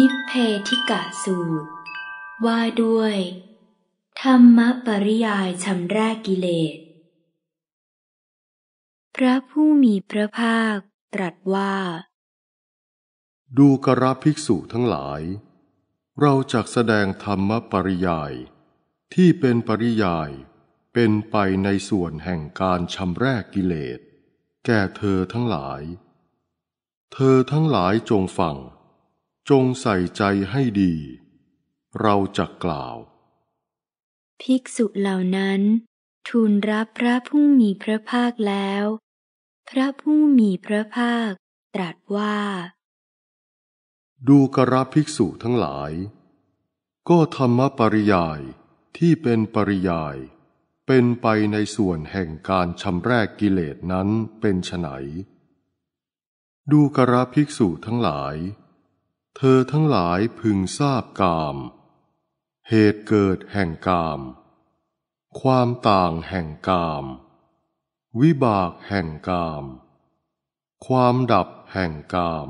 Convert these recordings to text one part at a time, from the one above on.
นิเพธิกะสูตร ว่าด้วย ธรรมปริยายชำระกิเลสพระผู้มีพระภาคตรัสว่า ดูกระภิกษุทั้งหลาย เราจกแสดงธรรมปริยาย ที่เป็นปริยายเป็นไปในส่วนแห่งการชำระกิเลสแก่เธอทั้งหลาย เธอทั้งหลายจงฟังจงใส่ใจให้ดี เราจะกล่าว ภิกษุเหล่านั้นทูลรับพระผู้มีพระภาคแล้ว พระผู้มีพระภาคตรัสว่า ดูกระภิกษุทั้งหลาย ก็ธรรมปริยายที่เป็นปริยาย เป็นไปในส่วนแห่งการชำแรกกิเลสนั้นเป็นไฉนดูกระภิกษุทั้งหลายเธอทั้งหลายพึงทราบกาม เหตุเกิดแห่งกาม ความต่างแห่งกาม วิบากแห่งกาม ความดับแห่งกาม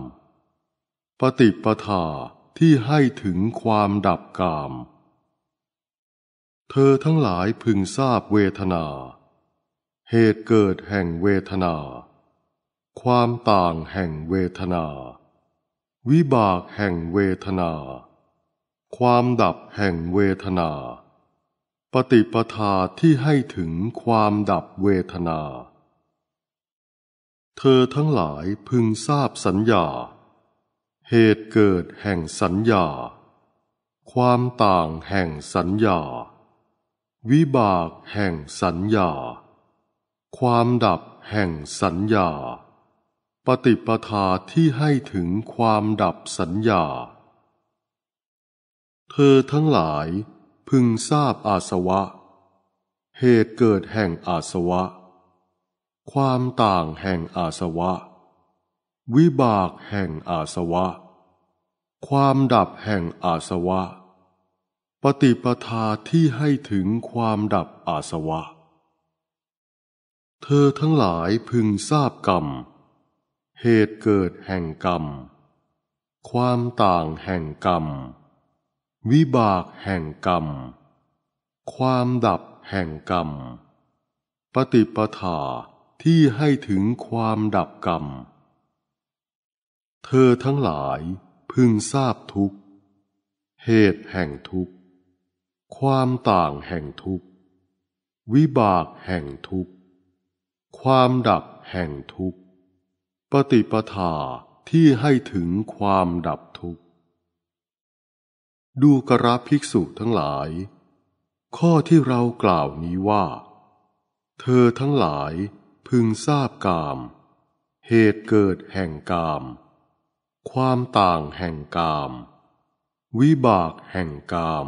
ปฏิปทาที่ให้ถึงความดับกาม เธอทั้งหลายพึงทราบเวทนา เหตุเกิดแห่งเวทนา ความต่างแห่งเวทนาวิบากแห่งเวทนา ความดับแห่งเวทนา ปฏิปทาที่ให้ถึงความดับเวทนา เธอทั้งหลายพึงทราบสัญญา เหตุเกิดแห่งสัญญา ความต่างแห่งสัญญา วิบากแห่งสัญญา ความดับแห่งสัญญาปฏิปทาที่ให้ถึงความดับสัญญา เธอทั้งหลายพึงทราบอาสวะ เหตุเกิดแห่งอาสวะ ความต่างแห่งอาสวะ วิบากแห่งอาสวะ ความดับแห่งอาสวะ ปฏิปทาที่ให้ถึงความดับอาสวะ เธอทั้งหลายพึงทราบกรรมเหตุเกิดแห่งกรรม ความต่างแห่งกรรม วิบากแห่งกรรม ความดับแห่งกรรม ปฏิปทาที่ให้ถึงความดับกรรม เธอทั้งหลายพึงทราบทุกเหตุแห่งทุกความต่างแห่งทุกวิบากแห่งทุกความดับแห่งทุกปฏิปทาที่ให้ถึงความดับทุกข์ ดูกระภิกษุทั้งหลาย ข้อที่เรากล่าวนี้ว่า เธอทั้งหลายพึงทราบกาม เหตุเกิดแห่งกาม ความต่างแห่งกาม วิบากแห่งกาม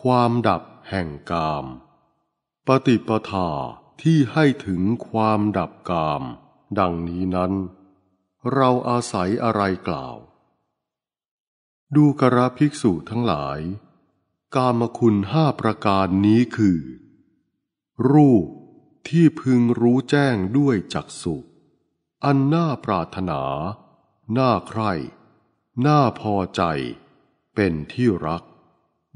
ความดับแห่งกาม ปฏิปทาที่ให้ถึงความดับกามดังนี้นั้น เราอาศัยอะไรกล่าว ดูกระภิกษุทั้งหลาย กามคุณห้าประการนี้คือ รูปที่พึงรู้แจ้งด้วยจักสุอันน่าปรารถนา น่าใคร่น่าพอใจ เป็นที่รัก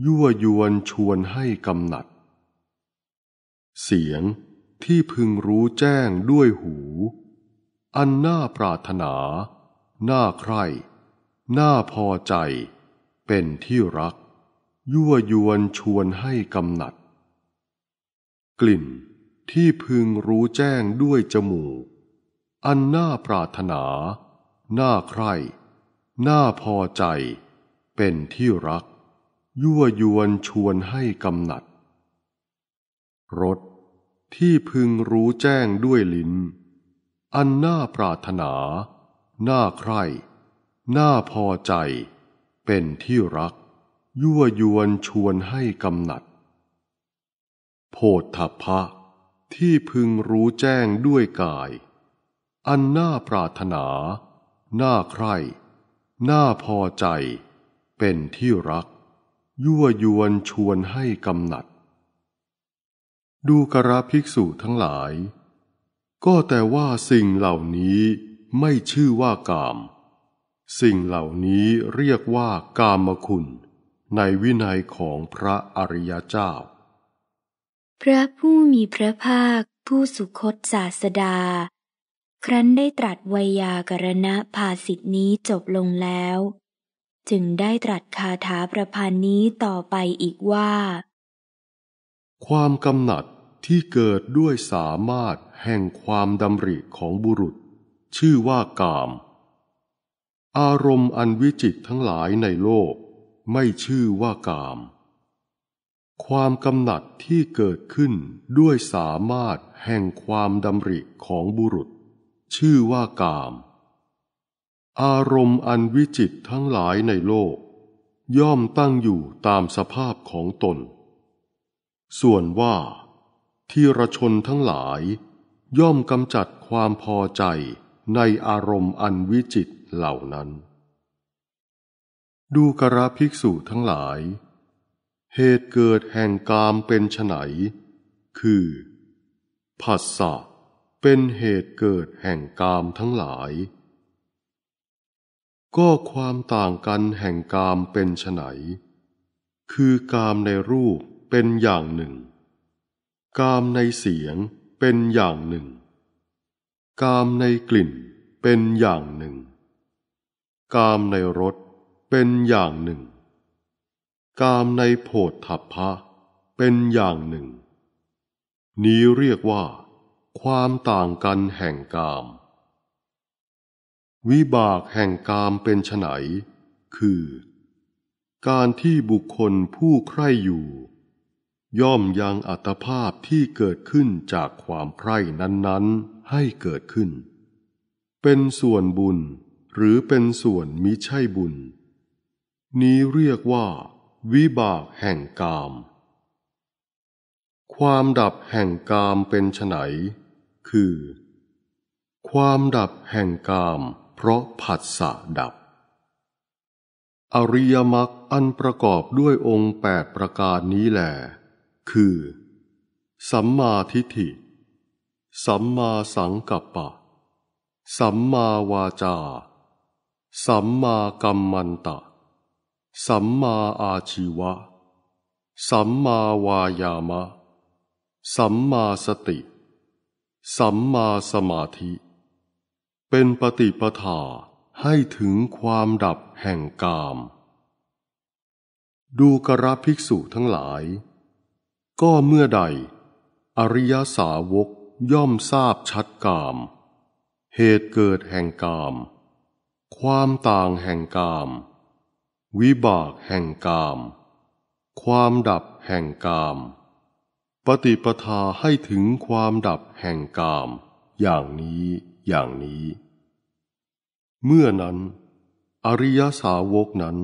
ยั่วยวนชวนให้กำหนัด เสียงที่พึงรู้แจ้งด้วยหูอันน่าปรารถนา น่าใคร่ น่าพอใจ เป็นที่รัก ยั่วยวนชวนให้กำหนัด กลิ่นที่พึงรู้แจ้งด้วยจมูก อันน่าปรารถนา น่าใคร่ น่าพอใจ เป็นที่รัก ยั่วยวนชวนให้กำหนัด รสที่พึงรู้แจ้งด้วยลิ้นอันน่าปรารถนา น่าใคร่น่าพอใจ เป็นที่รักยั่วยวนชวนให้กำหนัด โพธพะที่พึงรู้แจ้งด้วยกาย อันน่าปรารถนาน่าใคร่น่าพอใจ เป็นที่รักยั่วยวนชวนให้กำหนัด ดูกระภิกษุทั้งหลายก็แต่ว่าสิ่งเหล่านี้ไม่ชื่อว่ากาม สิ่งเหล่านี้เรียกว่ากามคุณ ในวินัยของพระอริยเจ้า พระผู้มีพระภาคผู้สุคตศาสดา ครั้นได้ตรัสวยากรณะภาสิทนี้จบลงแล้ว จึงได้ตรัสคาถาประพันธ์นี้ต่อไปอีกว่า ความกำหนัดที่เกิดด้วยสามารถแห่งความดำริของบุรุษ ชื่อว่ากาม อารมณ์อันวิจิตทั้งหลายในโลกไม่ชื่อว่ากาม ความกำหนัดที่เกิดขึ้นด้วยสามารถแห่งความดำริของบุรุษ ชื่อว่ากาม อารมณ์อันวิจิตทั้งหลายในโลก ย่อมตั้งอยู่ตามสภาพของตน ส่วนว่าที่ระชนทั้งหลายย่อมกำจัดความพอใจในอารมณ์อันวิจิตเหล่านั้น ดูกระภิกษุ ทั้งหลาย เหตุเกิดแห่งกามเป็นไฉนคือผัสสะเป็นเหตุเกิดแห่งกามทั้งหลาย ก็ความต่างกันแห่งกามเป็นไฉนคือกามในรูปเป็นอย่างหนึ่งกามในเสียงเป็นอย่างหนึ่ง กามในกลิ่นเป็นอย่างหนึ่ง กามในรสเป็นอย่างหนึ่ง กามในโผฏฐัพพะเป็นอย่างหนึ่ง นี้เรียกว่าความต่างกันแห่งกาม วิบากแห่งกามเป็นไฉนคือ การที่บุคคลผู้ใคร่อยู่ย่อมยังอัตภาพที่เกิดขึ้นจากความใคร่นั้นๆให้เกิดขึ้น เป็นส่วนบุญหรือเป็นส่วนมิใช่บุญ นี้เรียกว่าวิบากแห่งกาม ความดับแห่งกามเป็นไนคือ ความดับแห่งกามเพราะผัสสะดับ อริยมรรคอันประกอบด้วยองค์แปดประการนี้แหละคือ สัมมาทิฏฐิ สัมมาสังกัปปะ สัมมาวาจา สัมมากัมมันตะ สัมมาอาชีวะสัมมาวายามะสัมมาสติ สัมมาสมาธิ เป็นปฏิปทาให้ถึงความดับแห่งกาม ดูกระภิกษุทั้งหลายก็เมื่อใด อริยสาวกย่อมทราบชัดกาม เหตุเกิดแห่งกาม ความต่างแห่งกาม วิบากแห่งกาม ความดับแห่งกาม ปฏิปทาให้ถึงความดับแห่งกามอย่างนี้อย่างนี้ เมื่อนั้น อริยสาวกนั้น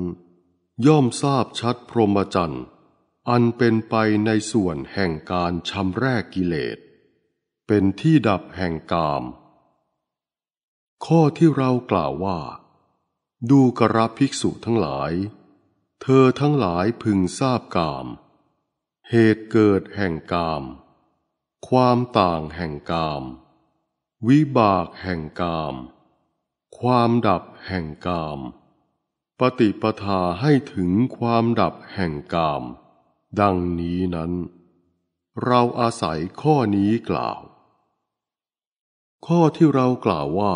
ย่อมทราบชัดพรหมจรรย์อันเป็นไปในส่วนแห่งการชำแรกกิเลสเป็นที่ดับแห่งกาม ข้อที่เรากล่าวว่า ดูกระภิกษุทั้งหลาย เธอทั้งหลายพึงทราบกาม เหตุเกิดแห่งกาม ความต่างแห่งกาม วิบากแห่งกาม ความดับแห่งกาม ปฏิปทาให้ถึงความดับแห่งกามดังนี้นั้น เราอาศัยข้อนี้กล่าว ข้อที่เรากล่าวว่า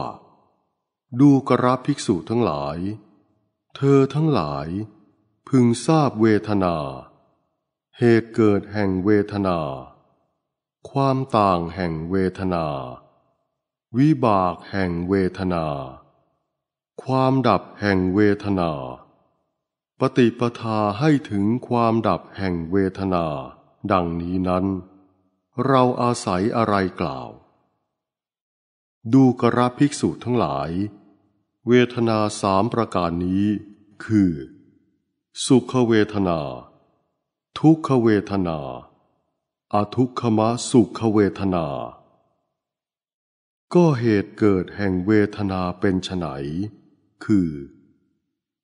ดูกราภิกษุทั้งหลาย เธอทั้งหลายพึงทราบเวทนา เหตุเกิดแห่งเวทนา ความต่างแห่งเวทนา วิบากแห่งเวทนา ความดับแห่งเวทนาปฏิปทาให้ถึงความดับแห่งเวทนาดังนี้นั้น เราอาศัยอะไรกล่าว ดูกระภิกษุทั้งหลาย เวทนาสามประการนี้คือ สุขเวทนา ทุกขเวทนาอาทุกขมะสุขเวทนา ก็เหตุเกิดแห่งเวทนาเป็นไฉนคือ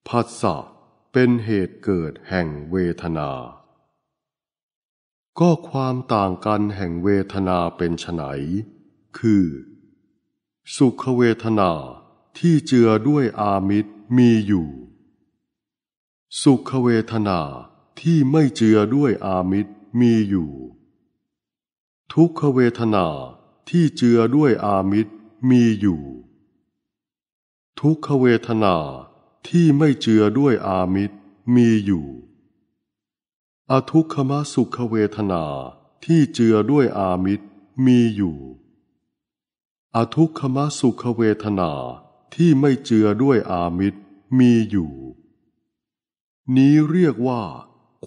ภัสสะเป็นเหตุเกิดแห่งเวทนา ก็ความต่างกันแห่งเวทนาเป็นไนคือ สุขเวทนาที่เจือด้วยอามิตรมีอยู่ สุขเวทนาที่ไม่เจือด้วยอามิตรมีอยู่ ทุกขเวทนาที่เจือด้วยอามิตรมีอยู่ ทุกขเวทนาที่ไม่เจือด้วยอามิตรมีอยู่ อทุกขมสุขเวทนาที่เจือด้วยอามิตรมีอยู่อทุกขมสุขเวทนาที่ไม่เจือด้วยอามิตรมีอยู่ นี้เรียกว่า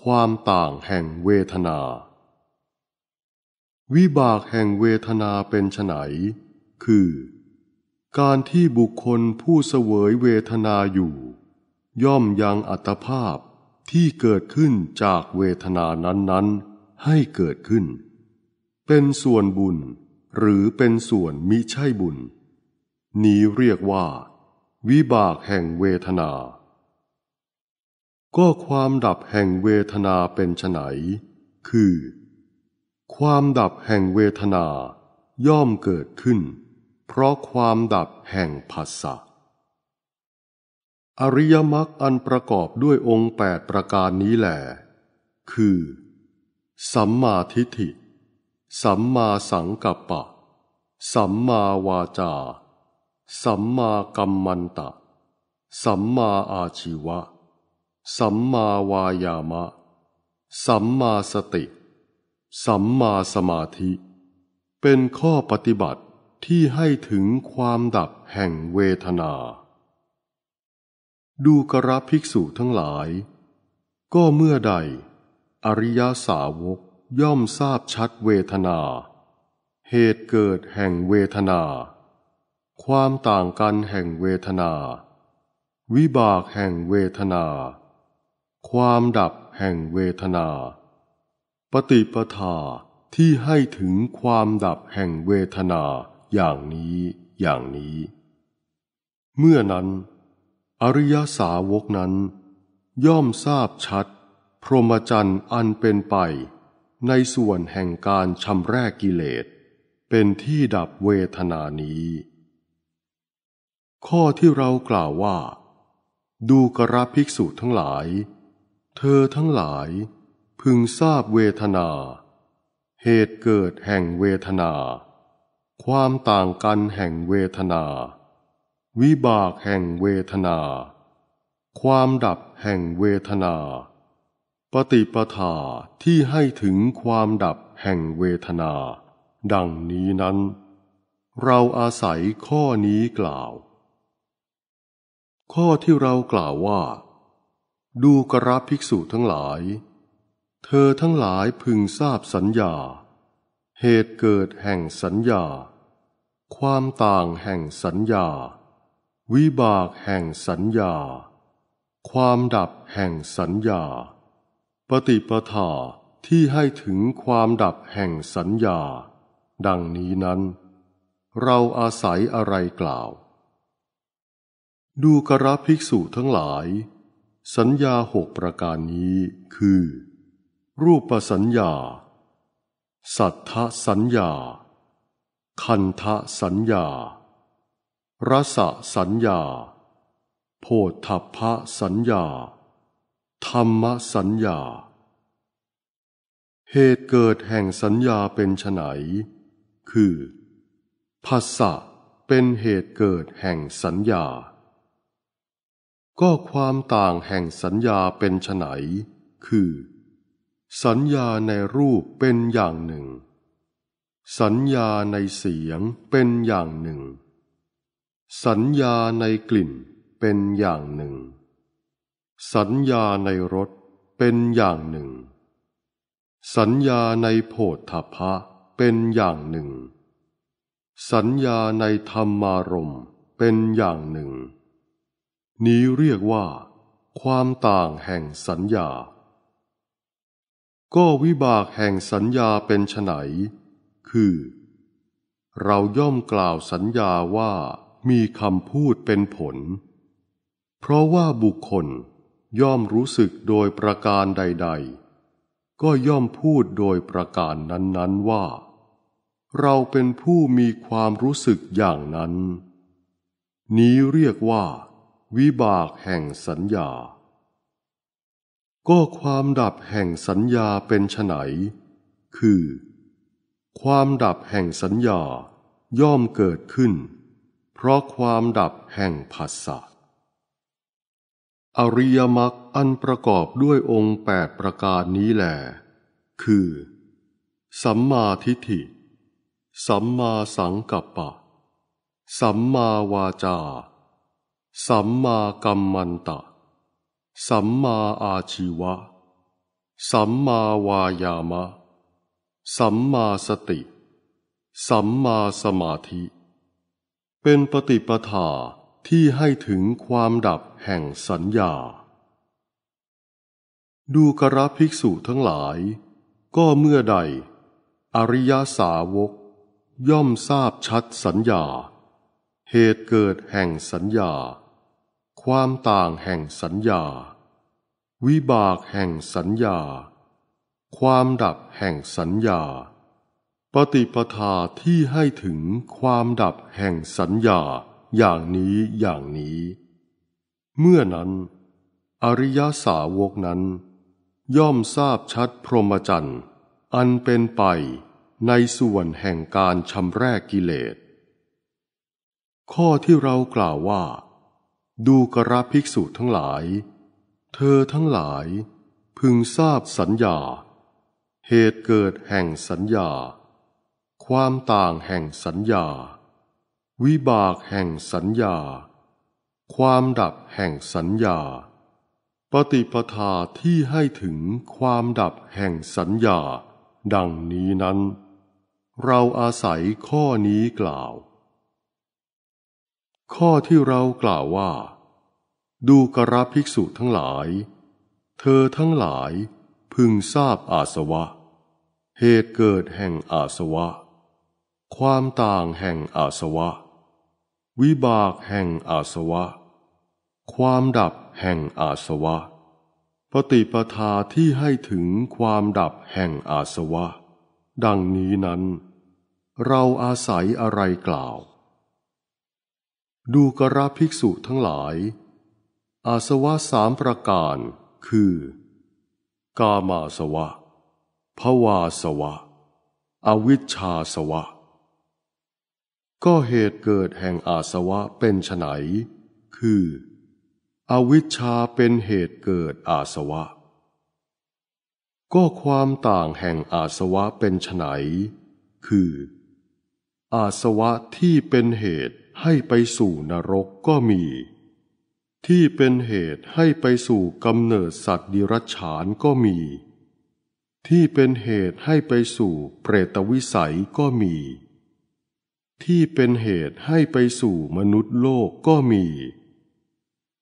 ความต่างแห่งเวทนา วิบากแห่งเวทนาเป็นไฉน คือการที่บุคคลผู้เสวยเวทนาอยู่ ย่อมยังอัตภาพที่เกิดขึ้นจากเวทนานั้นๆให้เกิดขึ้น เป็นส่วนบุญหรือเป็นส่วนมิใช่บุญ นี้เรียกว่า วิบากแห่งเวทนา ก็ความดับแห่งเวทนาเป็นไฉนคือ ความดับแห่งเวทนาย่อมเกิดขึ้นเพราะความดับแห่งภาษาอริยมรรคอันประกอบด้วยองค์แปดประการนี้แหลคือ สัมมาทิฏฐิ สัมมาสังกัปปะ สัมมาวาจา สัมมากัมมันตะ สัมมาอาชีวะ สัมมาวายามะ สัมมาสติ สัมมาสมาธิ เป็นข้อปฏิบัติที่ให้ถึงความดับแห่งเวทนา ดูกระภิกษุทั้งหลาย ก็เมื่อใด อริยาสาวกย่อมทราบชัดเวทนา เหตุเกิดแห่งเวทนา ความต่างกันแห่งเวทนา วิบากแห่งเวทนา ความดับแห่งเวทนา ปฏิปทาที่ให้ถึงความดับแห่งเวทนาอย่างนี้ อย่างนี้ เมื่อนั้น อริยสาวกนั้น ย่อมทราบชัด พรหมจรรย์อันเป็นไปในส่วนแห่งการชำแรกกิเลสเป็นที่ดับเวทนานี้ ข้อที่เรากล่าวว่า ดูกระภิกษุทั้งหลาย เธอทั้งหลายพึงทราบเวทนา เหตุเกิดแห่งเวทนาความต่างกันแห่งเวทนา วิบากแห่งเวทนา ความดับแห่งเวทนา ปฏิปทาที่ให้ถึงความดับแห่งเวทนา ดังนี้นั้น เราอาศัยข้อนี้กล่าว ข้อที่เรากล่าวว่า ดูกระภิกษุทั้งหลาย เธอทั้งหลายพึงทราบสัญญาเหตุเกิดแห่งสัญญา ความต่างแห่งสัญญา วิบากแห่งสัญญา ความดับแห่งสัญญา ปฏิปทาที่ให้ถึงความดับแห่งสัญญา ดังนี้นั้น เราอาศัยอะไรกล่าว ดูกระภิกษุทั้งหลาย สัญญาหกประการนี้คือ รูปสัญญาสัทธสัญญา คันทะสัญญา รสสัญญา โพธพะสัญญาธรรมสัญญา เหตุเกิดแห่งสัญญาเป็นไนคือ ภาษะเป็นเหตุเกิดแห่งสัญญา ก็ความต่างแห่งสัญญาเป็นไนคือสัญญาในรูปเป็นอย่างหนึ่ง สัญญาในเสียงเป็นอย่างหนึ่ง สัญญาในกลิ่นเป็นอย่างหนึ่ง สัญญาในรสเป็นอย่างหนึ่ง สัญญาในโผฏฐัพพะเป็นอย่างหนึ่ง สัญญาในธรรมารมเป็นอย่างหนึ่ง นี้เรียกว่า ความต่างแห่งสัญญาก็วิบากแห่งสัญญาเป็นไฉน คือ เราย่อมกล่าวสัญญาว่ามีคำพูดเป็นผล เพราะว่าบุคคลย่อมรู้สึกโดยประการใดๆ ก็ย่อมพูดโดยประการนั้นๆว่า เราเป็นผู้มีความรู้สึกอย่างนั้น นี้เรียกว่าวิบากแห่งสัญญาก็ความดับแห่งสัญญาเป็นไนคือ ความดับแห่งสัญญาย่อมเกิดขึ้น เพราะความดับแห่งผัสสะอริยมรรคอันประกอบด้วยองค์แปดประการนี้แหลคือ สัมมาทิฏฐิ สัมมาสังกัปปะ สัมมาวาจา สัมมากัมมันตะสัมมาอาชีวะ สัมมาวายามะ สัมมาสติ สัมมาสมาธิ เป็นปฏิปทาที่ให้ถึงความดับแห่งสัญญา ดูกระภิกษุทั้งหลาย ก็เมื่อใด อริยาสาวก ย่อมทราบชัดสัญญา เหตุเกิดแห่งสัญญาความต่างแห่งสัญญา วิบากแห่งสัญญา ความดับแห่งสัญญา ปฏิปทาที่ให้ถึงความดับแห่งสัญญาอย่างนี้อย่างนี้ เมื่อนั้น อริยสาวกนั้น ย่อมทราบชัดพรหมจรรย์อันเป็นไปในส่วนแห่งการชำแรกกิเลส ข้อที่เรากล่าวว่าดูกระภิกษุทั้งหลาย เธอทั้งหลายพึงทราบสัญญา เหตุเกิดแห่งสัญญา ความต่างแห่งสัญญา วิบากแห่งสัญญา ความดับแห่งสัญญา ปฏิปทาที่ให้ถึงความดับแห่งสัญญาดังนี้นั้น เราอาศัยข้อนี้กล่าวข้อที่เรากล่าวว่า ดูกระภิกษุทั้งหลาย เธอทั้งหลายพึงทราบอาสวะ เหตุเกิดแห่งอาสวะ ความต่างแห่งอาสวะ วิบากแห่งอาสวะ ความดับแห่งอาสวะ ปฏิปทาที่ให้ถึงความดับแห่งอาสวะ ดังนี้นั้นเราอาศัยอะไรกล่าวดูกระภิกษุทั้งหลาย อาสวะสามประการคือ กามาสวะ ภวาสวะ อวิชชาสวะก็เหตุเกิดแห่งอาสวะเป็นไนคือ อวิชชาเป็นเหตุเกิดอาสวะ ก็ความต่างแห่งอาสวะเป็นไนคือ อาสวะที่เป็นเหตุให้ไปสู่นรกก็มี ที่เป็นเหตุให้ไปสู่กำเนิดสัตว์ดิรัจฉานก็มี ที่เป็นเหตุให้ไปสู่เปรตวิสัยก็มี ที่เป็นเหตุให้ไปสู่มนุษย์โลกก็มี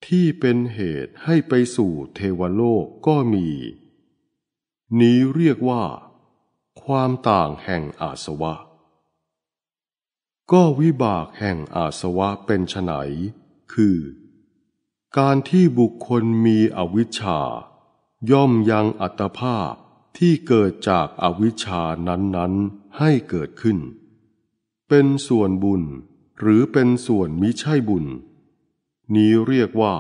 ที่เป็นเหตุให้ไปสู่เทวโลกก็มี นี้เรียกว่า ความต่างแห่งอาสวะก็วิบากแห่งอาสวะเป็นไฉนคือ การที่บุคคลมีอวิชชา ย่อมยังอัตภาพที่เกิดจากอวิชชานั้นๆให้เกิดขึ้น เป็นส่วนบุญหรือเป็นส่วนมิใช่บุญ นี้เรียกว่า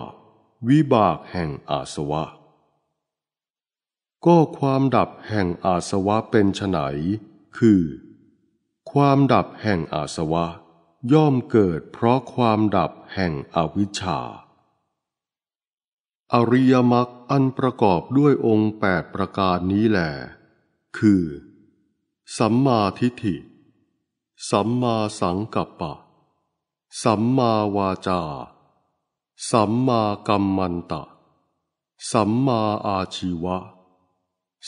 วิบากแห่งอาสวะ ก็ความดับแห่งอาสวะเป็นไฉนคือความดับแห่งอาสวะ ย่อมเกิดเพราะความดับแห่งอวิชชา อริยมรรคอันประกอบด้วยองค์แปดประการนี้แหลคือ สัมมาทิฏฐิ สัมมาสังกัปปะ สัมมาวาจา สัมมากัมมันตะ สัมมาอาชีวะ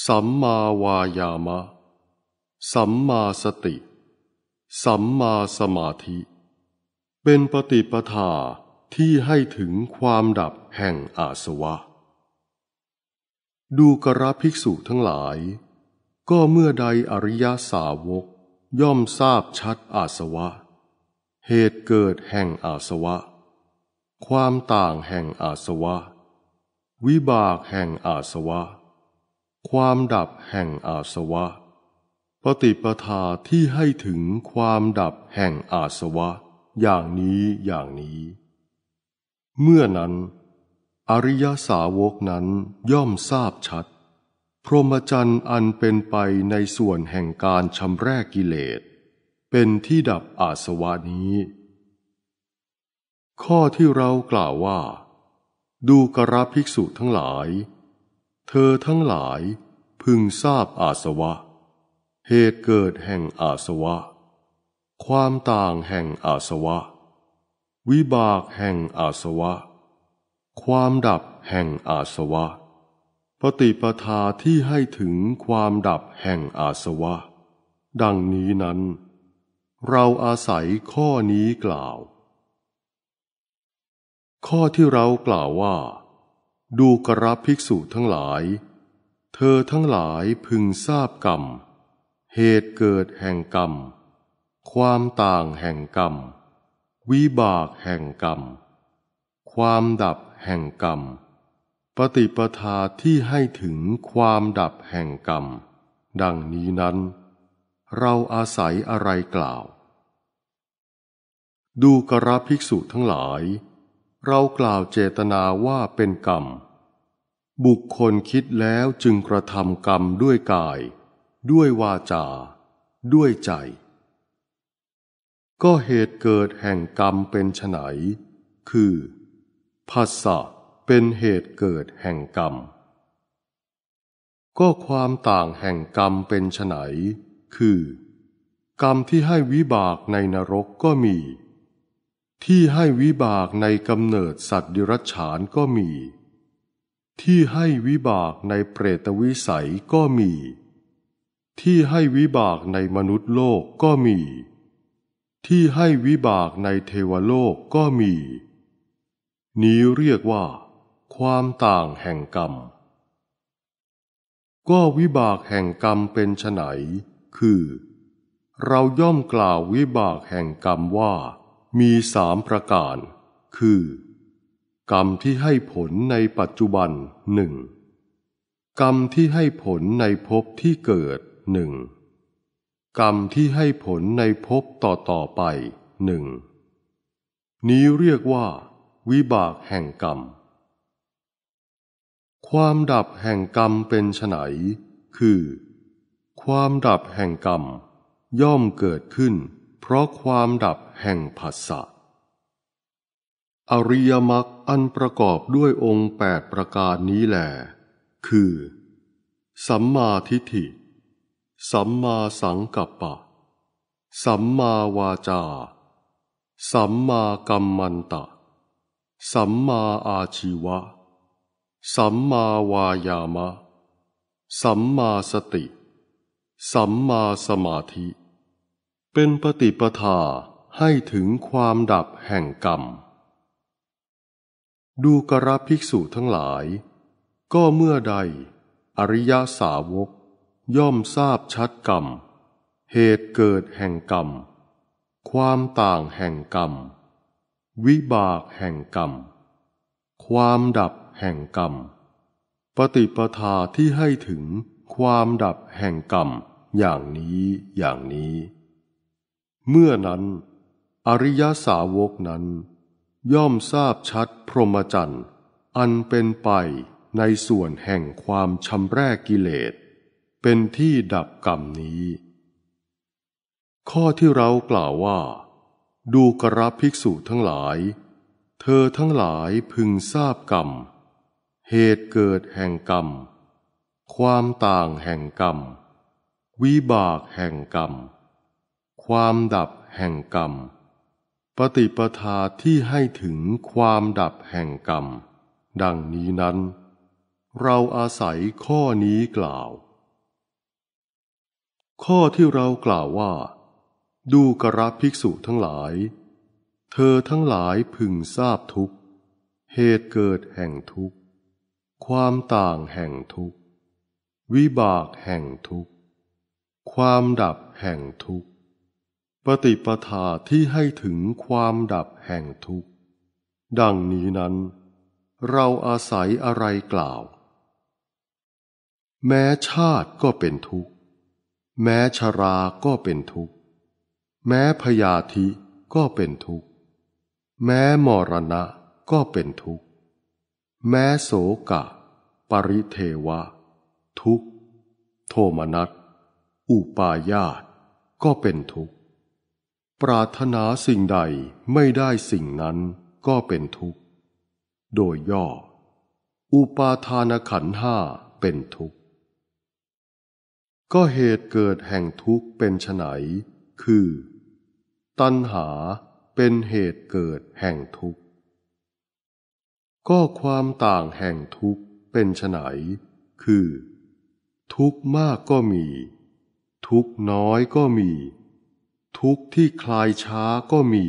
สัมมาวายามะ สัมมาสติสัมมาสมาธิ เป็นปฏิปทาที่ให้ถึงความดับแห่งอาสวะ ดูกระภิกษุทั้งหลาย ก็เมื่อใดอริยสาวก ย่อมทราบชัดอาสวะ เหตุเกิดแห่งอาสวะ ความต่างแห่งอาสวะ วิบากแห่งอาสวะ ความดับแห่งอาสวะปฏิปทาที่ให้ถึงความดับแห่งอาสวะอย่างนี้อย่างนี้ เมื่อนั้น อริยสาวกนั้นย่อมทราบชัด พรหมจรรย์อันเป็นไปในส่วนแห่งการชำรรกกิเลสเป็นที่ดับอาสวะนี้ ข้อที่เรากล่าวว่า ดูกระภิกษุทั้งหลาย เธอทั้งหลายพึงทราบอาสวะเหตุเกิดแห่งอาสวะ ความต่างแห่งอาสวะ วิบากแห่งอาสวะ ความดับแห่งอาสวะ ปฏิปทาที่ให้ถึงความดับแห่งอาสวะ ดังนี้นั้น เราอาศัยข้อนี้กล่าว ข้อที่เรากล่าวว่า ดูกระภิกษุทั้งหลาย เธอทั้งหลายพึงทราบกรรมเหตุเกิดแห่งกรรม ความต่างแห่งกรรม วิบากแห่งกรรม ความดับแห่งกรรม ปฏิปทาที่ให้ถึงความดับแห่งกรรม ดังนี้นั้น เราอาศัยอะไรกล่าว ดูกระภิกษุทั้งหลาย เรากล่าวเจตนาว่าเป็นกรรม บุคคลคิดแล้วจึงกระทำกรรมด้วยกายด้วยวาจาด้วยใจ ก็เหตุเกิดแห่งกรรมเป็นไฉนคือ ภาษะเป็นเหตุเกิดแห่งกรรม ก็ความต่างแห่งกรรมเป็นไฉนคือ กรรมที่ให้วิบากในนรกก็มี ที่ให้วิบากในกำเนิดสัตว์ดิรัจฉานก็มี ที่ให้วิบากในเปรตวิสัยก็มีที่ให้วิบากในมนุษย์โลกก็มี ที่ให้วิบากในเทวโลกก็มี นี้เรียกว่า ความต่างแห่งกรรม ก็วิบากแห่งกรรมเป็นไนคือ เราย่อมกล่าววิบากแห่งกรรมว่ามีสามประการ คือ กรรมที่ให้ผลในปัจจุบันหนึ่ง กรรมที่ให้ผลในภพที่เกิดหนึ่งกรรมที่ให้ผลในภพต่อต่อไปหนึ่งนี้เรียกว่าวิบากแห่งกรรม ความดับแห่งกรรมเป็นไฉนคือ ความดับแห่งกรรม ย่อมเกิดขึ้นเพราะความดับแห่งผัสสะอริยมรรคอันประกอบด้วยองค์แปดประการนี้แหละคือ สัมมาทิฏฐิสัมมาสังกัปปะ สัมมาวาจา สัมมากัมมันตะ สัมมาอาชีวะ สัมมาวายามะ สัมมาสติ สัมมาสมาธิ เป็นปฏิปทาให้ถึงความดับแห่งกรรม ดูกระภิกษุทั้งหลาย ก็เมื่อใดอริยสาวกย่อมทราบชัดกรรม เหตุเกิดแห่งกรรม ความต่างแห่งกรรม วิบากแห่งกรรม ความดับแห่งกรรม ปฏิปทาที่ให้ถึงความดับแห่งกรรม อย่างนี้อย่างนี้ เมื่อนั้นอริยสาวกนั้น ย่อมทราบชัดพรหมจรรย์อันเป็นไปในส่วนแห่งความชำแรกกิเลสเป็นที่ดับกรรมนี้ ข้อที่เรากล่าวว่า ดูกระภิกษุทั้งหลาย เธอทั้งหลายพึงทราบกรรม เหตุเกิดแห่งกรรม ความต่างแห่งกรรม วิบากแห่งกรรม ความดับแห่งกรรม ปฏิปทาที่ให้ถึงความดับแห่งกรรม ดังนี้นั้น เราอาศัยข้อนี้กล่าวข้อที่เรากล่าวว่า ดูกระภิกษุทั้งหลาย เธอทั้งหลายพึงทราบทุกเหตุเกิดแห่งทุกความต่างแห่งทุก วิบากแห่งทุกความดับแห่งทุกปฏิปทาที่ให้ถึงความดับแห่งทุกดังนี้นั้น เราอาศัยอะไรกล่าว แม้ชาติก็เป็นทุกขแม้ชราก็เป็นทุกข์ แม้พยาธิก็เป็นทุกข์แม้มรณะก็เป็นทุกข์แม้โสกะ ปริเทวะทุกข์โทมนัสอุปาญาตก็เป็นทุกข์ ปรารถนาสิ่งใดไม่ได้สิ่งนั้นก็เป็นทุกข์โดยย่อ อุปาทานขันห้าเป็นทุกข์ก็เหตุเกิดแห่งทุกข์เป็นไฉนคือ ตัณหาเป็นเหตุเกิดแห่งทุกข์ ก็ความต่างแห่งทุกข์เป็นไฉนคือ ทุกข์มากก็มี ทุกข์น้อยก็มี ทุกข์ที่คลายช้าก็มี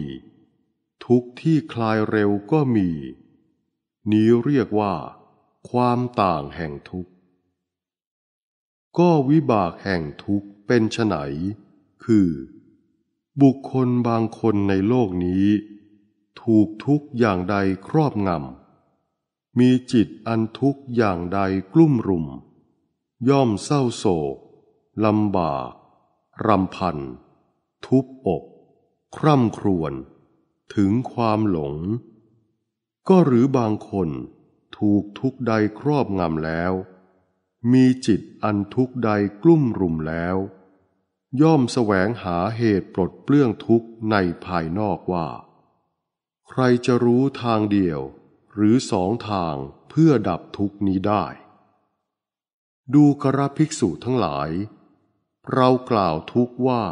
ทุกข์ที่คลายเร็วก็มี นี้เรียกว่าความต่างแห่งทุกข์ก็วิบากแห่งทุกข์เป็นฉไหน คือ บุคคลบางคนในโลกนี้ ถูกทุกข์อย่างใดครอบงำ มีจิตอันทุกข์อย่างใดกลุ่มรุม ย่อมเศร้าโศกลำบากรำพัน ทุบอกคร่ำครวญถึงความหลง ก็หรือบางคนถูกทุกใดครอบงำแล้วมีจิตอันทุกข์ใดกลุ่มรุมแล้ว ย่อมแสวงหาเหตุปลดเปลื้องทุกข์ในภายนอกว่า ใครจะรู้ทางเดียวหรือสองทางเพื่อดับทุกข์นี้ได้ ดูกระภิกษุทั้งหลาย เรากล่าวทุกว่า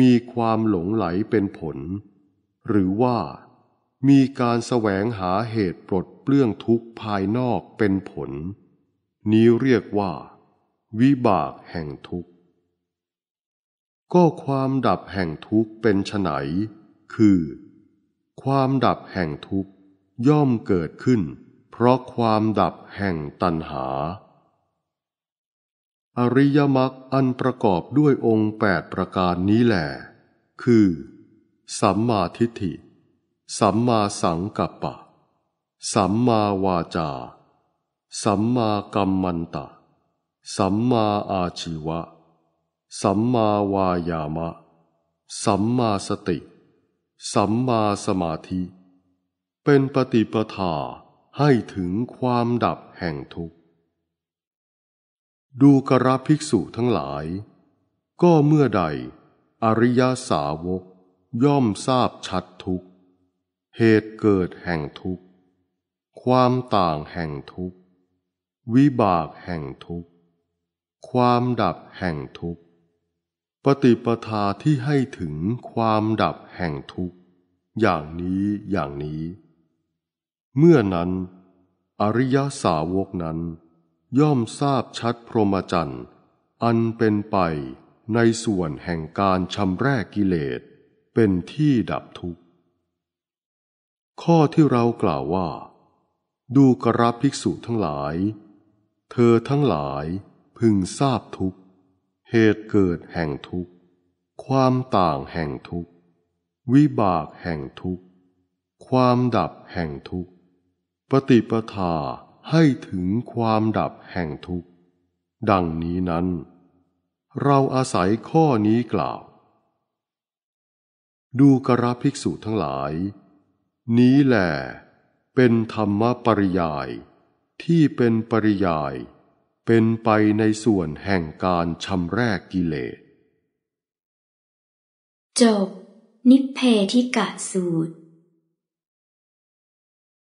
มีความหลงไหลเป็นผล หรือว่ามีการแสวงหาเหตุปลดเปลื้องทุกข์ภายนอกเป็นผลนี้เรียกว่าวิบากแห่งทุกข์ ก็ความดับแห่งทุกข์เป็นไนคือความดับแห่งทุกข์ย่อมเกิดขึ้นเพราะความดับแห่งตัณหา อริยมรรคอันประกอบด้วยองค์แปดประการนี้แหลคือ สัมมาทิฏฐิ สัมมาสังกัปปะ สัมมาวาจาสัมมากัมมันตะ สัมมาอาชีวะ สัมมาวายามะ สัมมาสติ สัมมาสมาธิ เป็นปฏิปทาให้ถึงความดับแห่งทุกข์ดูกระภิกษุทั้งหลาย ก็เมื่อใดอริยาสาวกย่อมทราบชัดทุกข์ เหตุเกิดแห่งทุกข์ ความต่างแห่งทุกข์วิบากแห่งทุกข์ ความดับแห่งทุกข์ ปฏิปทาที่ให้ถึงความดับแห่งทุกข์ อย่างนี้อย่างนี้ เมื่อนั้น อริยสาวกนั้นย่อมทราบชัดพรหมจรรย์อันเป็นไปในส่วนแห่งการชำแรกกิเลสเป็นที่ดับทุกข์ ข้อที่เรากล่าวว่า ดูกราภิกษุทั้งหลายเธอทั้งหลายพึงทราบทุกเหตุเกิดแห่งทุกความต่างแห่งทุกวิบากแห่งทุกความดับแห่งทุกปฏิปทาให้ถึงความดับแห่งทุกดังนี้นั้นเราอาศัยข้อนี้กล่าว ดูกระภิกษุทั้งหลาย นี้แหละเป็นธรรมปริยายที่เป็นปริยาย เป็นไปในส่วนแห่งการชำรกกิเลสจบ นิเพธิกะสูตร